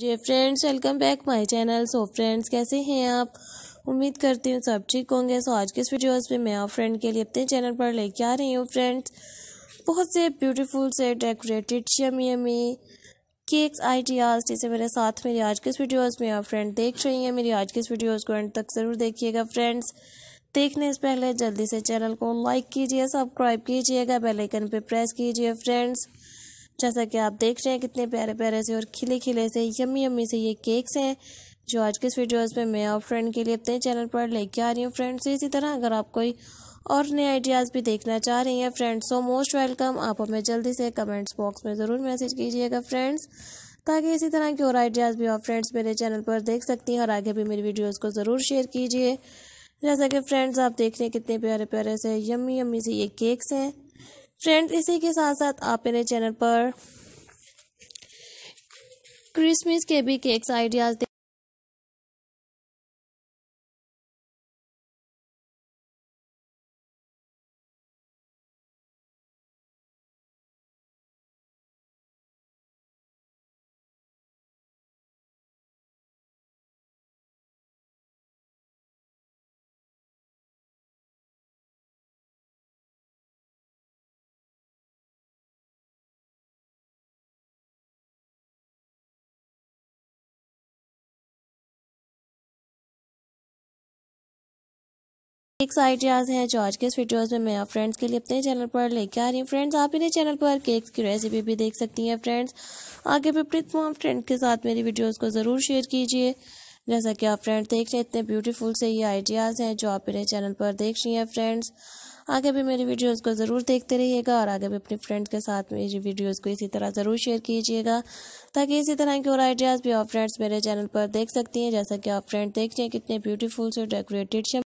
ji friends welcome back my channel so friends कैसे हैं आप उम्मीद करती हूँ सब ठीक होंगे सो so, आज के इस वीडियोस में मैं और फ्रेंड के लिए अपने चैनल पर लेके आ रही हूँ फ्रेंड्स बहुत से ब्यूटीफुल से डेकोरेटेड शमी अमी केक्स आइडियाज़ जैसे मेरे साथ मेरी आज के इस वीडियोज़ में आप फ्रेंड देख रही हैं मेरी आज के इस वीडियोज़ को एंड तक ज़रूर देखिएगा फ्रेंड्स देखने से पहले जल्दी से चैनल को लाइक कीजिए सब्सक्राइब कीजिएगा बेलाइकन पर प्रेस कीजिए फ्रेंड्स जैसा कि आप देख रहे हैं कितने प्यारे प्यारे से और खिले खिले से यमी यम्मी से ये केक्स हैं जो आज के इस वीडियोज़ में मैं और फ्रेंड के लिए अपने चैनल पर लेके आ रही हूँ फ्रेंड्स इसी तरह अगर आप कोई और नए आइडियाज़ भी देखना चाह रही हैं फ्रेंड्स सो मोस्ट वेलकम आप हमें जल्दी से कमेंट्स बॉक्स में ज़रूर मैसेज कीजिएगा फ्रेंड्स ताकि इसी तरह के और आइडियाज़ भी आप फ्रेंड्स मेरे चैनल पर देख सकती हैं और आगे भी मेरी वीडियोज़ को ज़रूर शेयर कीजिए जैसा कि फ्रेंड्स आप देख रहे हैं कितने प्यारे प्यारे से यम्मी यम्मी से ये केक्स हैं फ्रेंड्स इसी के साथ साथ आप मेरे चैनल पर क्रिसमस के भी केक्स आइडियाज़ सिक्स आइडियाज हैं जो आज के इस वीडियोस में मैं आप फ्रेंड्स के लिए अपने चैनल पर लेके आ रही हूँ फ्रेंड्स आप इन्हें चैनल पर केक्स की रेसिपी भी देख सकती हैं फ्रेंड्स आगे भी अपने तमाम फ्रेंड के साथ मेरी वीडियोस को ज़रूर शेयर कीजिए जैसा कि आप फ्रेंड देख रहे हैं इतने ब्यूटीफुल से ये आइडियाज़ हैं जो आप इन्हें चैनल पर देख रही हैं फ्रेंड्स आगे भी मेरी वीडियोस को ज़रूर देखते रहिएगा और आगे भी अपने फ्रेंड्स के साथ मेरी वीडियोस को इसी तरह ज़रूर शेयर कीजिएगा ताकि इसी तरह के और आइडियाज़ भी आप फ्रेंड्स मेरे चैनल पर देख सकती हैं जैसा कि आप फ्रेंड देख रहे हैं कितने ब्यूटीफुल से डेकोरेटेड